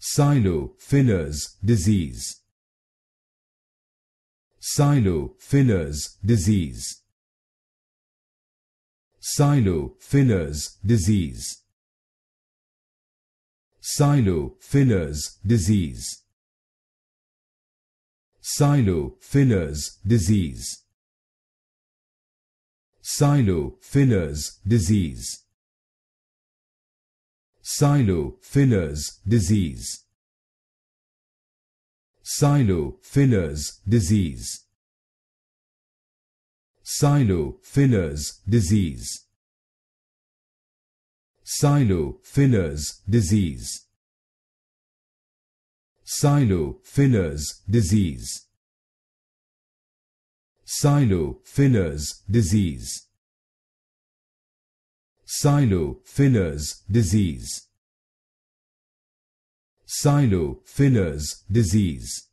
silo fillers disease silo fillers disease silo fillers disease silo fillers disease silo fillers disease silo fillers disease silo fillers disease silo fillers disease silo fillers disease silo fillers disease silo fillers disease silo fillers disease silo fillers disease silo, fillers, disease.